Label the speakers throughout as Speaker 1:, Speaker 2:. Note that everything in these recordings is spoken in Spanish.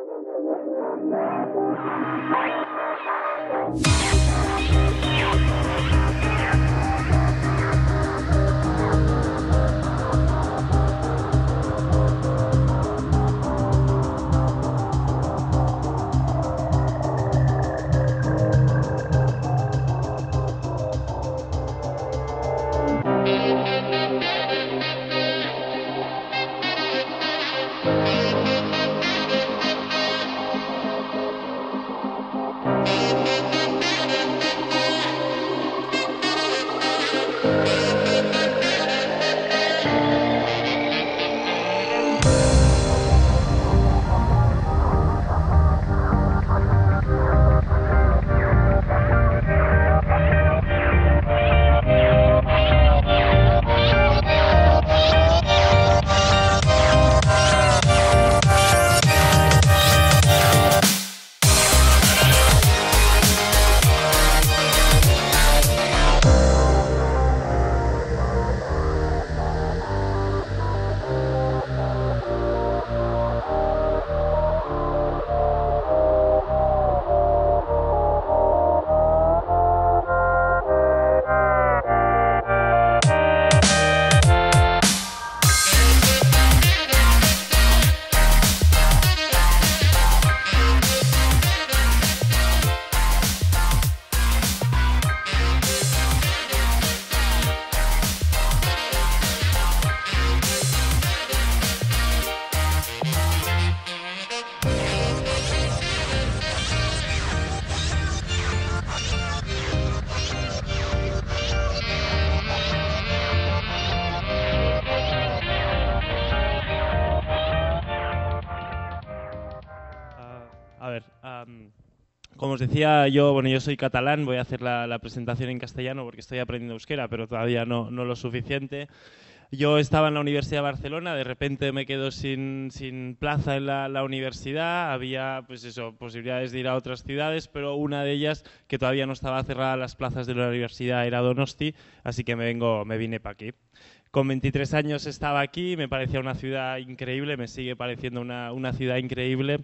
Speaker 1: Thank you. como os decía, yo, bueno, yo soy catalán, voy a hacer la, presentación en castellano porque estoy aprendiendo euskera, pero todavía no, no lo suficiente. Yo estaba en la Universidad de Barcelona, de repente me quedo sin, sin plaza en la, la, universidad, había pues eso, posibilidades de ir a otras ciudades, pero una de ellas, que todavía no estaba cerrada las plazas de la universidad, era Donosti, así que me, vengo, me vine para aquí. Con 23 años estaba aquí, me parecía una ciudad increíble, me sigue pareciendo una, una ciudad increíble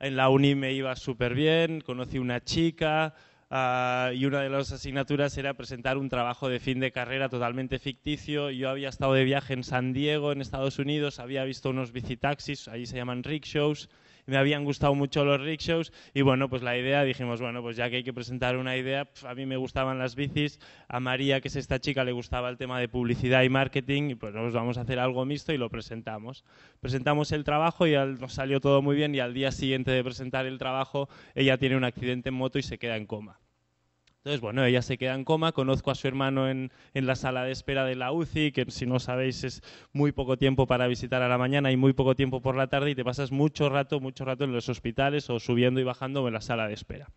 Speaker 1: en la uni me iba súper bien, conocí una chica ah, y una de las asignaturas era presentar un trabajo de fin de carrera totalmente ficticio. Yo había estado de viaje en San Diego, en Estados Unidos, había visto unos bicitaxis, ahí se llaman rickshaws, me habían gustado mucho los rickshaws y bueno, pues la idea dijimos, bueno, pues ya que hay que presentar una idea, a mí me gustaban las bicis, a María, que es esta chica, le gustaba el tema de publicidad y marketing y pues nos vamos a hacer algo mixto y lo presentamos. Presentamos el trabajo y nos salió todo muy bien y al día siguiente de presentar el trabajo ella tiene un accidente en moto y se queda en coma. Entonces, bueno, ella se queda en coma, conozco a su hermano en, la sala de espera de la UCI, que si no sabéis es muy poco tiempo para visitar a la mañana y muy poco tiempo por la tarde y te pasas mucho rato, mucho rato en los hospitales o subiendo y bajando en la sala de espera.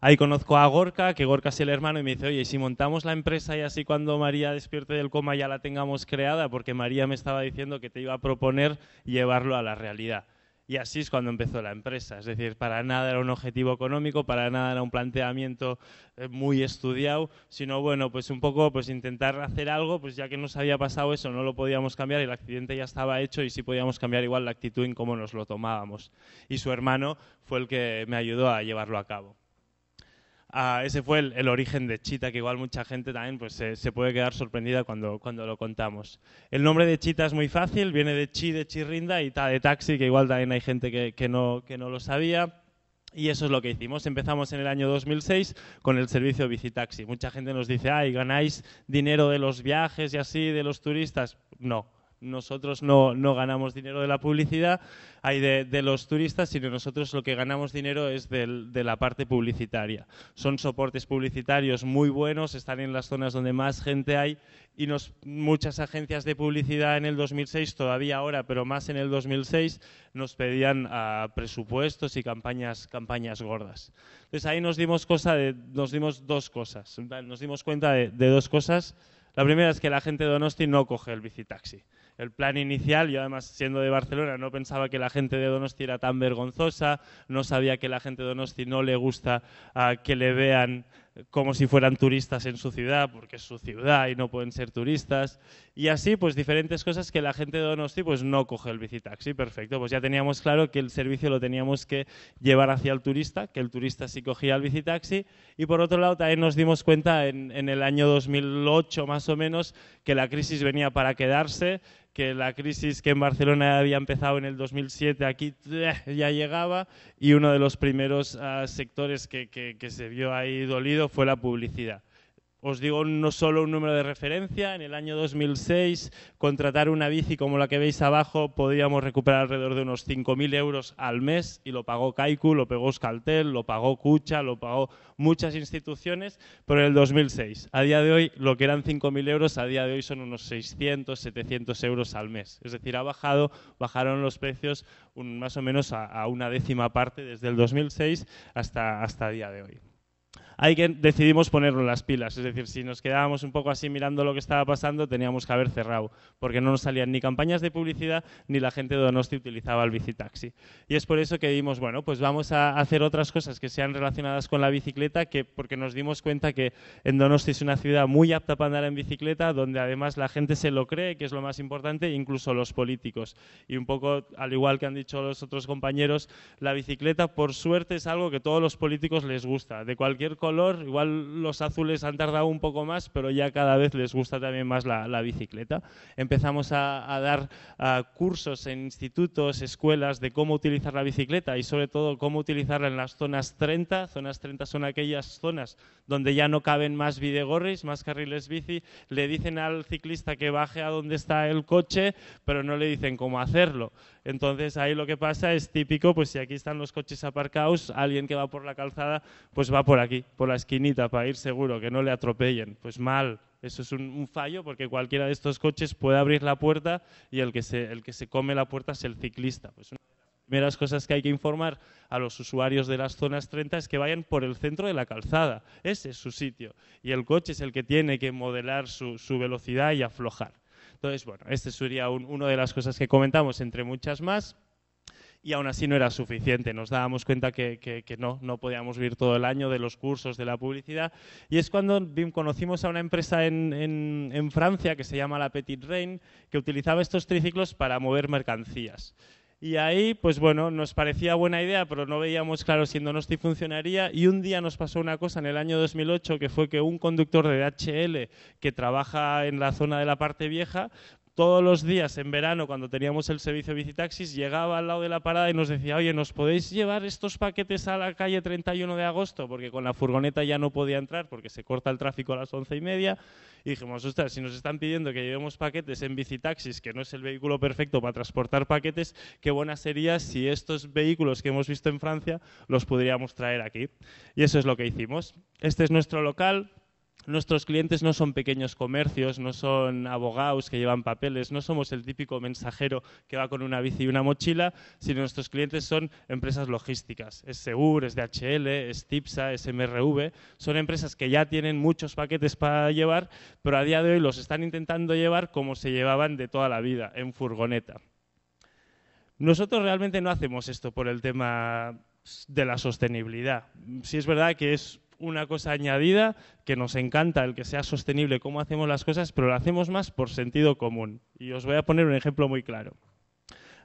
Speaker 1: Ahí conozco a Gorka, que Gorka es el hermano, y me dice, oye, si montamos la empresa y así cuando María despierte del coma ya la tengamos creada? Porque María me estaba diciendo que te iba a proponer llevarlo a la realidad. Y así es cuando empezó la empresa. Es decir, para nada era un objetivo económico, para nada era un planteamiento eh, muy estudiado, sino bueno, pues un poco pues intentar hacer algo, pues ya que nos había pasado eso, no lo podíamos cambiar, el accidente ya estaba hecho y sí podíamos cambiar igual la actitud en cómo nos lo tomábamos. Y su hermano fue el que me ayudó a llevarlo a cabo ese fue el, origen de Chita, que igual mucha gente también pues, se, puede quedar sorprendida cuando, lo contamos. El nombre de Chita es muy fácil, viene de Chi, de Chirrinda y Ta de Taxi, que igual también hay gente que, no, que no lo sabía. Y eso es lo que hicimos. Empezamos en el año 2006 con el servicio Bicitaxi. Mucha gente nos dice, ay, ¿ganáis dinero de los viajes y así, de los turistas? No, nosotros no, ganamos dinero de la publicidad, hay de, los turistas, sino nosotros lo que ganamos dinero es de la parte publicitaria. Son soportes publicitarios muy buenos, están en las zonas donde más gente hay y nos, muchas agencias de publicidad en el 2006, todavía ahora, pero más en el 2006, nos pedían ah, presupuestos y campañas, campañas gordas. Entonces ahí nos dimos, cosa nos dimos dos cosas, nos dimos cuenta de, de dos cosas. La primera es que la gente de Donosti no coge el bicitaxi el plan inicial, yo además siendo de Barcelona no pensaba que la gente de Donosti era tan vergonzosa, no sabía que la gente de Donosti no le gusta ah, que le vean como si fueran turistas en su ciudad, porque es su ciudad y no pueden ser turistas. Y así, pues diferentes cosas que la gente de Donosti pues, no coge el bicitaxi, perfecto. Pues ya teníamos claro que el servicio lo teníamos que llevar hacia el turista, que el turista sí cogía el bicitaxi. Y por otro lado, también nos dimos cuenta en, en el año 2008 más o menos que la crisis venía para quedarse que la crisis que en Barcelona había empezado en el 2007 aquí eh, ya llegaba y uno de los primeros ah, sectores que, se vio ahí dolido fue la publicidad. Os digo no solo un número de referencia, en el año 2006 contratar una bici como la que veis abajo podíamos recuperar alrededor de unos 5.000 euros al mes y lo pagó Kaiku, lo pagó Scaltel, lo pagó Cucha, lo pagó muchas instituciones, pero en el 2006. A día de hoy lo que eran 5.000 euros, a día de hoy son unos 600, 700 euros al mes. Es decir, ha bajado, bajaron los precios más o menos a, a, una décima parte desde el 2006 hasta, hasta día de hoy hay que decidimos ponernos las pilas. Es decir, si nos quedábamos un poco así mirando lo que estaba pasando, teníamos que haber cerrado, porque no nos salían ni campañas de publicidad ni la gente de Donosti utilizaba el bicitaxi. Y es por eso que dimos, bueno, pues vamos a hacer otras cosas que sean relacionadas con la bicicleta, que porque nos dimos cuenta que en Donosti es una ciudad muy apta para andar en bicicleta, donde además la gente se lo cree, que es lo más importante, incluso los políticos. Y un poco, al igual que han dicho los otros compañeros, la bicicleta, por suerte, es algo que todos los políticos les gusta, de cualquier color, igual los azules han tardado un poco más, pero ya cada vez les gusta también más la, bicicleta. Empezamos a, dar cursos en institutos, escuelas de cómo utilizar la bicicleta y sobre todo cómo utilizarla en las zonas 30. Zonas 30 son aquellas zonas donde ya no caben más videgorris, más carriles bici, le dicen al ciclista que baje a donde está el coche, pero no le dicen cómo hacerlo. Entonces ahí lo que pasa es típico, pues si aquí están los coches aparcados, alguien que va por la calzada, pues va por aquí, por la esquinita, para ir seguro, que no le atropellen. Pues mal, eso es un, fallo porque cualquiera de estos coches puede abrir la puerta y el que se, el que se come la puerta es el ciclista. Pues, primeras cosas que hay que informar a los usuarios de las zonas 30 es que vayan por el centro de la calzada. Ese es su sitio. Y el coche es el que tiene que modelar su, velocidad y aflojar. Entonces, bueno, este sería una de las cosas que comentamos, entre muchas más. Y aún así no era suficiente. Nos dábamos cuenta que, no, no podíamos vivir todo el año de los cursos, de la publicidad. Y es cuando conocimos a una empresa en, Francia que se llama La Petite Reine, que utilizaba estos triciclos para mover mercancías y ahí, pues bueno, nos parecía buena idea, pero no veíamos claro si Donosti funcionaría. Y un día nos pasó una cosa en el año 2008, que fue que un conductor de DHL que trabaja en la zona de la parte vieja, todos los días en verano, cuando teníamos el servicio Bicitaxis, llegaba al lado de la parada y nos decía, oye, ¿nos podéis llevar estos paquetes a la calle 31 de agosto? Porque con la furgoneta ya no podía entrar porque se corta el tráfico a las once y media. Y dijimos, ostras, si nos están pidiendo que llevemos paquetes en Bicitaxis, que no es el vehículo perfecto para transportar paquetes, qué buena sería si estos vehículos que hemos visto en Francia los podríamos traer aquí. Y eso es lo que hicimos. Este es nuestro local, Nuestros clientes no son pequeños comercios, no son abogados que llevan papeles, no somos el típico mensajero que va con una bici y una mochila, sino nuestros clientes son empresas logísticas. Es Segur, es DHL, es TIPSA, es MRV. Son empresas que ya tienen muchos paquetes para llevar, pero a día de hoy los están intentando llevar como se llevaban de toda la vida, en furgoneta. Nosotros realmente no hacemos esto por el tema de la sostenibilidad. Si es verdad que es una cosa añadida que nos encanta el que sea sostenible cómo hacemos las cosas, pero lo hacemos más por sentido común. Y os voy a poner un ejemplo muy claro.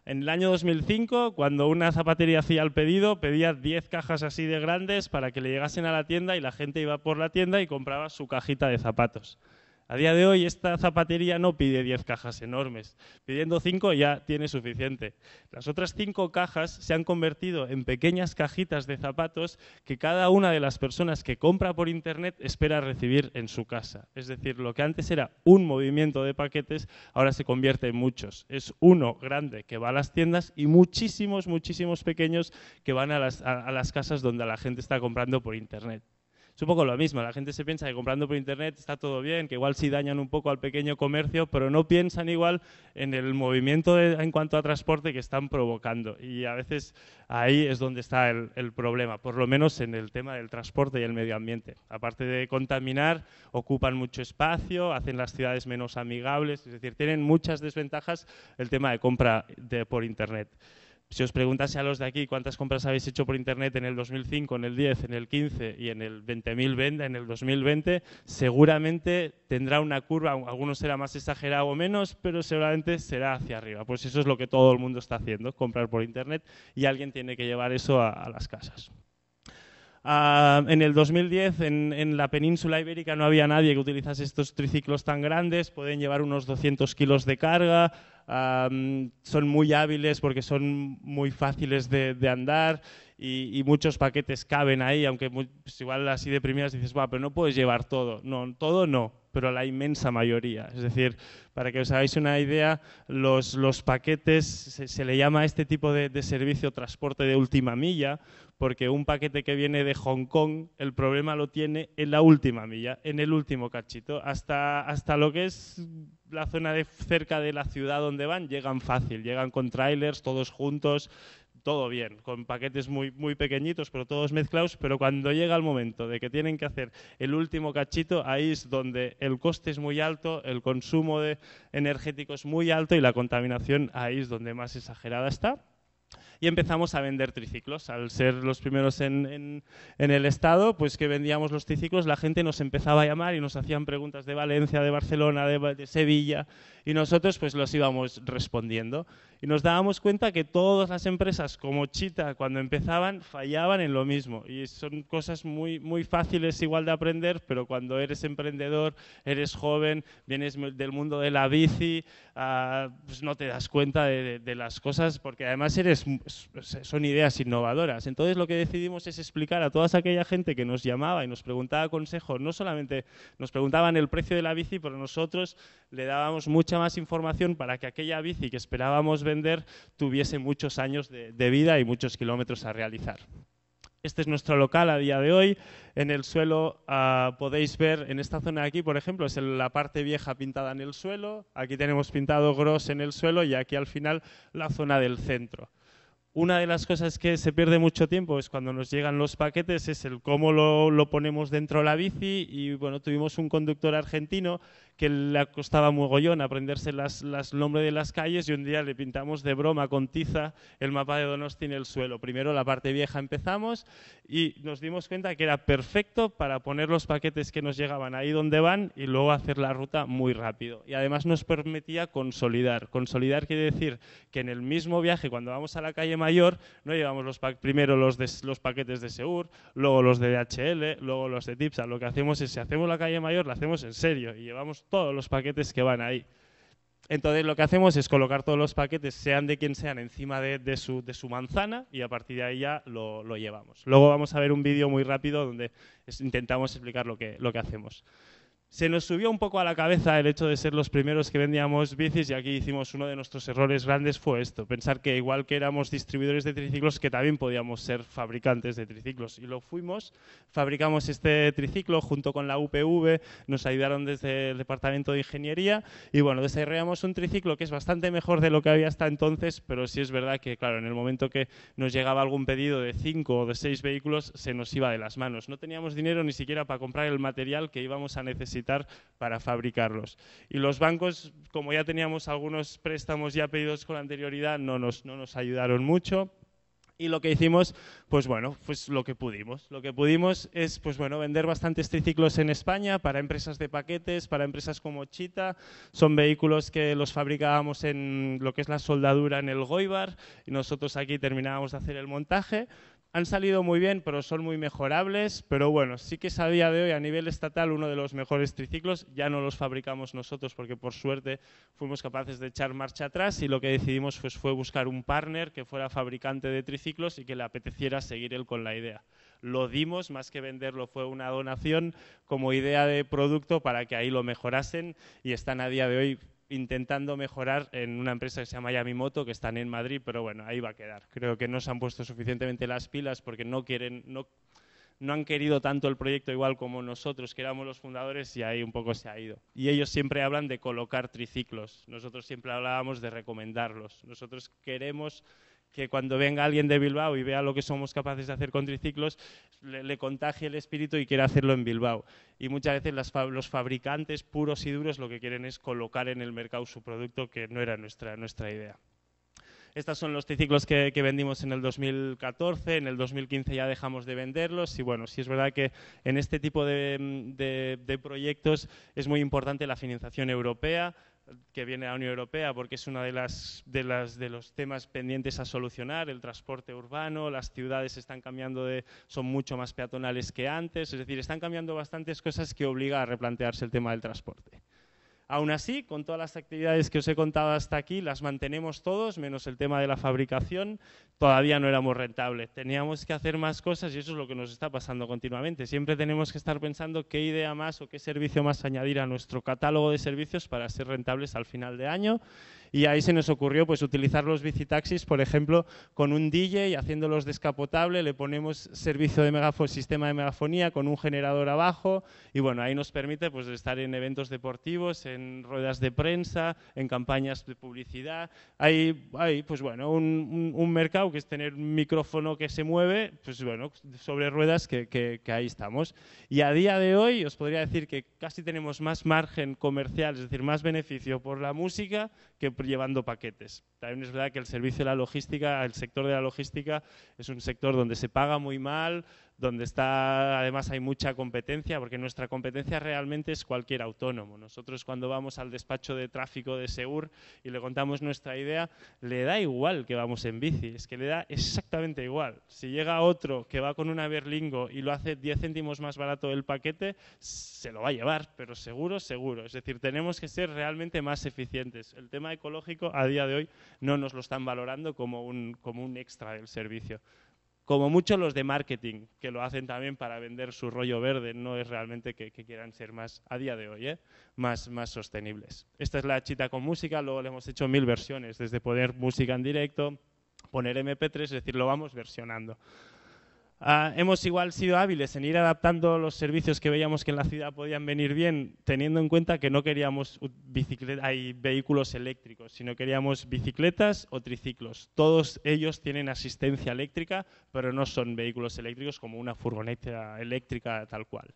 Speaker 1: En el año 2005, cuando una zapatería hacía el pedido, pedía 10 cajas así de grandes para que le llegasen a la tienda y la gente iba por la tienda y compraba su cajita de zapatos. A día de hoy esta zapatería no pide 10 cajas enormes, pidiendo 5 ya tiene suficiente. Las otras 5 cajas se han convertido en pequeñas cajitas de zapatos que cada una de las personas que compra por Internet espera recibir en su casa. Es decir, lo que antes era un movimiento de paquetes, ahora se convierte en muchos. Es uno grande que va a las tiendas y muchísimos, muchísimos pequeños que van a las, a las casas donde la gente está comprando por Internet es un poco lo mismo. La gente se piensa que comprando por internet está todo bien, que igual sí dañan un poco al pequeño comercio, pero no piensan igual en el movimiento en cuanto a transporte que están provocando. Y a veces ahí es donde está el, problema, por lo menos en el tema del transporte y el medio ambiente. Aparte de contaminar, ocupan mucho espacio, hacen las ciudades menos amigables, es decir, tienen muchas desventajas el tema de compra por internet si os preguntase a los de aquí cuántas compras habéis hecho por Internet en el 2005, en el 10, en el 15 y en el 20.000 en el 2020, seguramente tendrá una curva, algunos será más exagerado o menos, pero seguramente será hacia arriba. Pues eso es lo que todo el mundo está haciendo, comprar por Internet, y alguien tiene que llevar eso a, las casas. Ah, en el 2010 en, en, la península ibérica no había nadie que utilizase estos triciclos tan grandes, pueden llevar unos 200 kilos de carga, son muy hábiles porque son muy fáciles de, andar y, muchos paquetes caben ahí, aunque pues igual así de primeras dices, pero no puedes llevar todo. No, todo no, pero la inmensa mayoría. Es decir, para que os hagáis una idea, los, los paquetes, se, le llama a este tipo de servicio transporte de última milla, porque un paquete que viene de Hong Kong, el problema lo tiene en la última milla, en el último cachito, hasta, hasta lo que es la zona de cerca de la ciudad donde van, llegan fácil, llegan con trailers, todos juntos, todo bien, con paquetes muy, muy pequeñitos, pero todos mezclados, pero cuando llega el momento de que tienen que hacer el último cachito, ahí es donde el coste es muy alto, el consumo de energético es muy alto y la contaminación ahí es donde más exagerada está y empezamos a vender triciclos. Al ser los primeros en, el Estado, pues que vendíamos los triciclos, la gente nos empezaba a llamar y nos hacían preguntas de Valencia, de Barcelona, de Sevilla, y nosotros pues los íbamos respondiendo. Y nos dábamos cuenta que todas las empresas como Chita cuando empezaban fallaban en lo mismo y son cosas muy, muy fáciles igual de aprender, pero cuando eres emprendedor, eres joven, vienes del mundo de la bici, ah, pues no te das cuenta de, las cosas porque además eres, pues, son ideas innovadoras. Entonces lo que decidimos es explicar a toda aquella gente que nos llamaba y nos preguntaba consejos, no solamente nos preguntaban el precio de la bici, pero nosotros le dábamos mucha más información para que aquella bici que esperábamos vender tuviese muchos años de, vida y muchos kilómetros a realizar. Este es nuestro local a día de hoy. En el suelo ah, podéis ver, en esta zona de aquí, por ejemplo, es la parte vieja pintada en el suelo. Aquí tenemos pintado gros en el suelo y aquí al final la zona del centro. Una de las cosas que se pierde mucho tiempo es cuando nos llegan los paquetes, es el cómo lo, lo ponemos dentro de la bici. Y bueno, tuvimos un conductor argentino que le costaba gollón aprenderse las, las nombres de las calles y un día le pintamos de broma con tiza el mapa de Donosti en el suelo. Primero la parte vieja empezamos y nos dimos cuenta que era perfecto para poner los paquetes que nos llegaban ahí donde van y luego hacer la ruta muy rápido. Y además nos permitía consolidar. Consolidar quiere decir que en el mismo viaje, cuando vamos a la calle mayor, no llevamos los primero los, de, los paquetes de Segur, luego los de DHL, luego los de Tipsa. Lo que hacemos es, si hacemos la calle mayor, la hacemos en serio y llevamos todos los paquetes que van ahí. Entonces lo que hacemos es colocar todos los paquetes, sean de quien sean, encima de, su, de su, manzana y a partir de ahí ya lo, llevamos. Luego vamos a ver un vídeo muy rápido donde intentamos explicar lo lo que hacemos se nos subió un poco a la cabeza el hecho de ser los primeros que vendíamos bicis y aquí hicimos uno de nuestros errores grandes fue esto, pensar que igual que éramos distribuidores de triciclos, que también podíamos ser fabricantes de triciclos. Y lo fuimos, fabricamos este triciclo junto con la UPV, nos ayudaron desde el Departamento de Ingeniería y bueno, desarrollamos un triciclo que es bastante mejor de lo que había hasta entonces, pero sí es verdad que claro, en el momento que nos llegaba algún pedido de cinco o de seis vehículos, se nos iba de las manos. No teníamos dinero ni siquiera para comprar el material que íbamos a necesitar para fabricarlos. Y los bancos, como ya teníamos algunos préstamos ya pedidos con anterioridad, no nos, no nos ayudaron mucho. Y lo que hicimos, pues bueno, pues lo que pudimos. Lo que pudimos es, pues bueno, vender bastantes triciclos en España para empresas de paquetes, para empresas como Chita. Son vehículos que los fabricábamos en lo que es la soldadura en el Goibar y nosotros aquí terminábamos de hacer el montaje han salido muy bien, pero son muy mejorables. Pero bueno, sí que es a día de hoy, a nivel estatal, uno de los mejores triciclos. Ya no los fabricamos nosotros porque, por suerte, fuimos capaces de echar marcha atrás y lo que decidimos pues, fue buscar un partner que fuera fabricante de triciclos y que le apeteciera seguir él con la idea. Lo dimos, más que venderlo, fue una donación como idea de producto para que ahí lo mejorasen y están a día de hoy intentando mejorar en una empresa que se llama Yamimoto, que están en Madrid, pero bueno, ahí va a quedar. Creo que no se han puesto suficientemente las pilas porque no quieren, no, han querido tanto el proyecto igual como nosotros, que éramos los fundadores, y ahí un poco se ha ido. Y ellos siempre hablan de colocar triciclos, nosotros siempre hablábamos de recomendarlos. Nosotros queremos que cuando venga alguien de Bilbao y vea lo que somos capaces de hacer con triciclos, le, contagie el espíritu y quiera hacerlo en Bilbao. Y muchas veces los fabricantes puros y duros lo que quieren es colocar en el mercado su producto, que no era nuestra, idea. Estos son los triciclos que, vendimos en el 2014, en el 2015 ya dejamos de venderlos y bueno, sí es verdad que en este tipo de proyectos es muy importante la financiación europea, que viene a la Unión Europea porque es uno de, las, de, las, de los temas pendientes a solucionar, el transporte urbano, las ciudades están cambiando, de, son mucho más peatonales que antes, es decir, están cambiando bastantes cosas que obliga a replantearse el tema del transporte. Aún así, con todas las actividades que os he contado hasta aquí, las mantenemos todos, menos el tema de la fabricación, todavía no éramos rentables. Teníamos que hacer más cosas y eso es lo que nos está pasando continuamente. Siempre tenemos que estar pensando qué idea más o qué servicio más añadir a nuestro catálogo de servicios para ser rentables al final de año. Y ahí se nos ocurrió pues, utilizar los bicitaxis, por ejemplo, con un DJ y haciéndolos descapotable, le ponemos servicio de sistema de megafonía con un generador abajo y bueno, ahí nos permite pues, estar en eventos deportivos, en ruedas de prensa, en campañas de publicidad. Hay, hay pues, bueno, un mercado que es tener un micrófono que se mueve, pues bueno, sobre ruedas que, ahí estamos. Y a día de hoy os podría decir que casi tenemos más margen comercial, es decir, más beneficio por la música que llevando paquetes. También es verdad que el servicio de la logística, el sector de la logística es un sector donde se paga muy mal, donde está, además hay mucha competencia, porque nuestra competencia realmente es cualquier autónomo. Nosotros cuando vamos al despacho de tráfico de Segur y le contamos nuestra idea, le da igual que vamos en bici, es que le da exactamente igual. Si llega otro que va con una berlingo y lo hace 10 céntimos más barato el paquete, se lo va a llevar, pero seguro, seguro. Es decir, tenemos que ser realmente más eficientes. El tema ecológico a día de hoy no nos lo están valorando como un, como un extra del servicio como mucho los de marketing, que lo hacen también para vender su rollo verde, no es realmente que, quieran ser más, a día de hoy, ¿eh? más, más sostenibles. Esta es la chita con música, luego le hemos hecho mil versiones, desde poner música en directo, poner MP3, es decir, lo vamos versionando. Ah, hemos igual sido hábiles en ir adaptando los servicios que veíamos que en la ciudad podían venir bien, teniendo en cuenta que no queríamos vehículos eléctricos, sino queríamos bicicletas o triciclos. Todos ellos tienen asistencia eléctrica, pero no son vehículos eléctricos como una furgoneta eléctrica tal cual.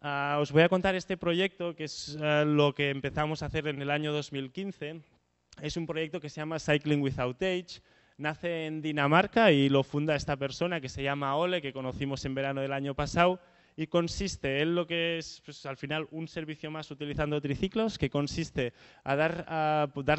Speaker 1: Ah, os voy a contar este proyecto, que es eh, lo que empezamos a hacer en el año 2015. Es un proyecto que se llama Cycling Without Age Nace en Dinamarca y lo funda esta persona que se llama Ole, que conocimos en verano del año pasado, y consiste en lo que es pues, al final un servicio más utilizando triciclos, que consiste a dar,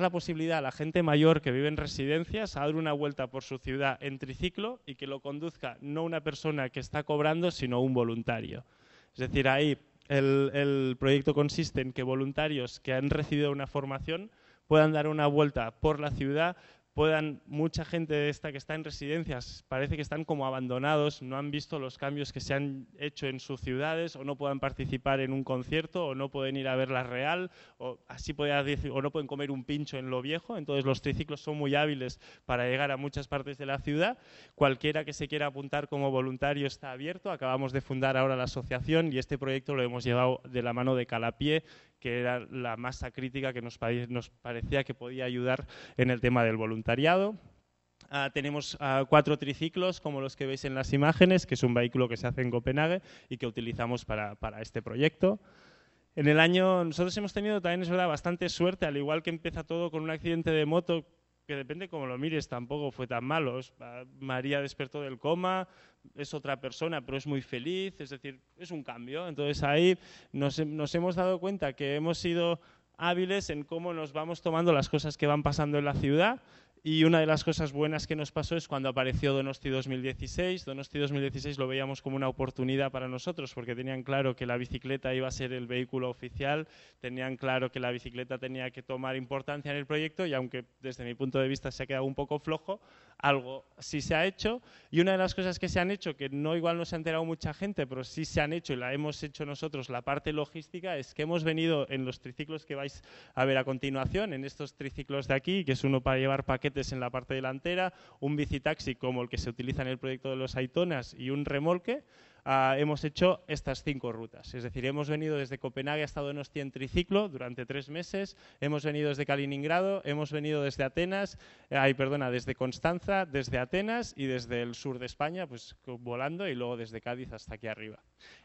Speaker 1: la posibilidad a la gente mayor que vive en residencias a dar una vuelta por su ciudad en triciclo y que lo conduzca no una persona que está cobrando, sino un voluntario. Es decir, ahí el proyecto consiste en que voluntarios que han recibido una formación puedan dar una vuelta por la ciudad puedan, mucha gente de esta que está en residencias, parece que están como abandonados, no han visto los cambios que se han hecho en sus ciudades, o no puedan participar en un concierto, o no pueden ir a ver la Real, o así decir, o no pueden comer un pincho en lo viejo, entonces los triciclos son muy hábiles para llegar a muchas partes de la ciudad. Cualquiera que se quiera apuntar como voluntario está abierto, acabamos de fundar ahora la asociación y este proyecto lo hemos llevado de la mano de Calapié, que era la masa crítica que nos, parecía que podía ayudar en el tema del voluntariado. Ah, tenemos ah, cuatro triciclos, como los que veis en las imágenes, que es un vehículo que se hace en Copenhague y que utilizamos para, este proyecto. En el año, nosotros hemos tenido también, es verdad, bastante suerte, al igual que empieza todo con un accidente de moto que depende cómo lo mires, tampoco fue tan malo. Ah, María despertó del coma, es otra persona, pero es muy feliz, es decir, es un cambio. Entonces ahí nos, nos hemos dado cuenta que hemos sido hábiles en cómo nos vamos tomando las cosas que van pasando en la ciudad y una de las cosas buenas que nos pasó es cuando apareció Donosti 2016. Donosti 2016 lo veíamos como una oportunidad para nosotros porque tenían claro que la bicicleta iba a ser el vehículo oficial, tenían claro que la bicicleta tenía que tomar importancia en el proyecto y aunque desde mi punto de vista se ha quedado un poco flojo, algo sí se ha hecho. Y una de las cosas que se han hecho, que no igual no se ha enterado mucha gente, pero sí se han hecho y la hemos hecho nosotros, la parte logística, es que hemos venido en los triciclos que vais a ver a continuación, en estos triciclos de aquí, que es uno para llevar paquetes en la parte delantera, un bicitaxi como el que se utiliza en el proyecto de los Aitonas y un remolque Ah, hemos hecho estas cinco rutas. Es decir, hemos venido desde Copenhague hasta Donostia en triciclo durante tres meses, hemos venido desde Kaliningrado, hemos venido desde Atenas, eh, ay, perdona, desde Constanza, desde Atenas y desde el sur de España, pues volando y luego desde Cádiz hasta aquí arriba.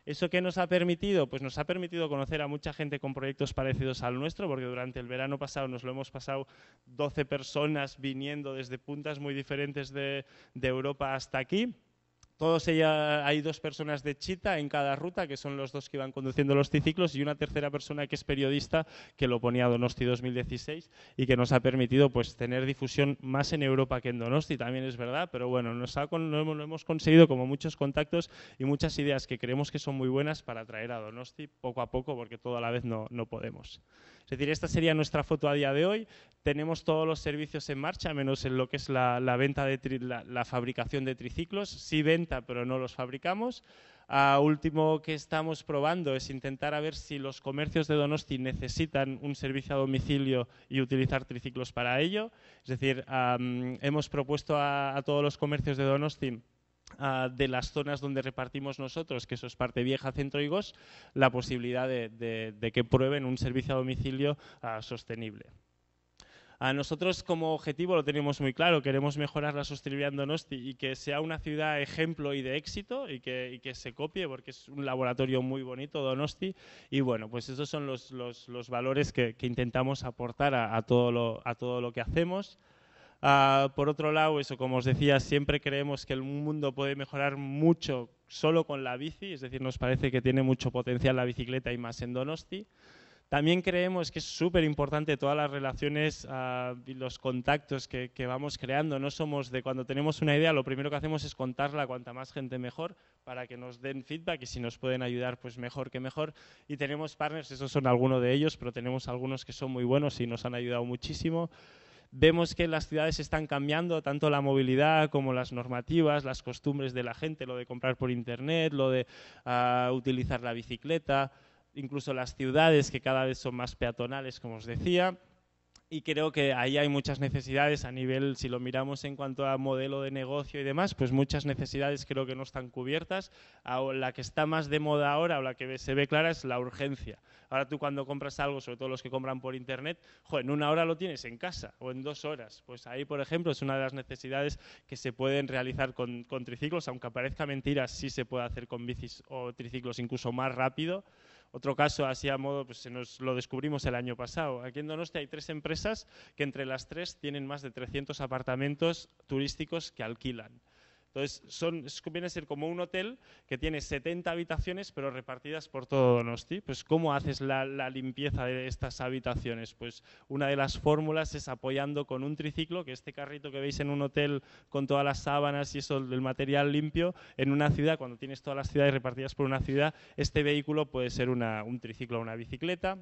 Speaker 1: ¿Eso qué nos ha permitido? Pues nos ha permitido conocer a mucha gente con proyectos parecidos al nuestro, porque durante el verano pasado nos lo hemos pasado 12 personas viniendo desde puntas muy diferentes de Europa hasta aquí. Todos ella, hay dos personas de Chita en cada ruta, que son los dos que iban conduciendo los T-Ciclos, y una tercera persona que es periodista, que lo ponía a Donosti 2016 y que nos ha permitido pues, tener difusión más en Europa que en Donosti, también es verdad, pero bueno, nos ha, hemos, conseguido como muchos contactos y muchas ideas que creemos que son muy buenas para traer a Donosti poco a poco, porque toda la vez no, no podemos. Es decir, esta sería nuestra foto a día de hoy. Tenemos todos los servicios en marcha, menos en lo que es la, venta de la, fabricación de triciclos. Sí venta, pero no los fabricamos. último que estamos probando es intentar a ver si los comercios de Donosti necesitan un servicio a domicilio y utilizar triciclos para ello. Es decir, hemos propuesto a, a todos los comercios de Donosti Ah, de las zonas donde repartimos nosotros, que eso es parte vieja, centro y GOS, la posibilidad de, que prueben un servicio a domicilio ah, sostenible. A nosotros como objetivo lo tenemos muy claro, queremos mejorar la sostenibilidad en Donosti y que sea una ciudad ejemplo y de éxito y que, se copie porque es un laboratorio muy bonito Donosti y bueno, pues esos son los, valores que, intentamos aportar a todo lo que hacemos. Ah, por otro lado, eso, como os decía, siempre creemos que el mundo puede mejorar mucho solo con la bici, es decir, nos parece que tiene mucho potencial la bicicleta y más en Donosti. También creemos que es súper importante todas las relaciones ah, y los contactos que, que, vamos creando. No somos de cuando tenemos una idea, lo primero que hacemos es contarla a cuanta más gente mejor para que nos den feedback y si nos pueden ayudar, pues mejor que mejor. Y tenemos partners, esos son algunos de ellos, pero tenemos algunos que son muy buenos y nos han ayudado muchísimo. Vemos que las ciudades están cambiando, tanto la movilidad como las normativas, las costumbres de la gente, lo de comprar por Internet, lo de ah, utilizar la bicicleta, incluso las ciudades que cada vez son más peatonales, como os decía y creo que ahí hay muchas necesidades a nivel, si lo miramos en cuanto a modelo de negocio y demás, pues muchas necesidades creo que no están cubiertas. La que está más de moda ahora o la que se ve clara es la urgencia. Ahora tú cuando compras algo, sobre todo los que compran por internet, en una hora lo tienes en casa o en dos horas. Pues ahí, por ejemplo, es una de las necesidades que se pueden realizar con, con triciclos, aunque parezca mentira, sí se puede hacer con bicis o triciclos incluso más rápido. Otro caso, así a modo, pues nos lo descubrimos el año pasado. Aquí en Donostia hay tres empresas que entre las tres tienen más de 300 apartamentos turísticos que alquilan. Entonces, son, viene ser como un hotel que tiene 70 habitaciones, pero repartidas por todo Donosti. Pues, ¿cómo haces la, limpieza de estas habitaciones? Pues, una de las fórmulas es apoyando con un triciclo, que este carrito que veis en un hotel con todas las sábanas y eso, el material limpio, en una ciudad, cuando tienes todas las ciudades repartidas por una ciudad, este vehículo puede ser un triciclo o una bicicleta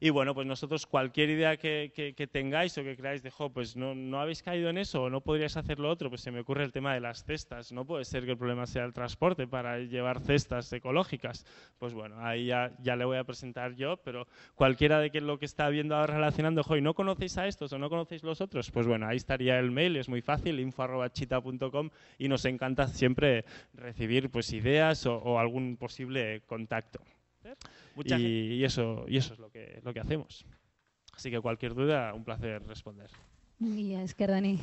Speaker 1: y bueno, pues nosotros cualquier idea que, tengáis o que creáis de, jo, pues no, no habéis caído en eso o no podrías hacerlo otro, pues se me ocurre el tema de las cestas. No puede ser que el problema sea el transporte para llevar cestas ecológicas. Pues bueno, ahí ya, le voy a presentar yo, pero cualquiera de que lo que está viendo ahora relacionando, jo, no conocéis a estos o no conocéis los otros, pues bueno, ahí estaría el mail, es muy fácil, info.chita.com y nos encanta siempre recibir pues ideas o algún posible contacto y, eso, y eso es lo que, lo que hacemos. Así que cualquier duda, un placer responder. Y es que Dani.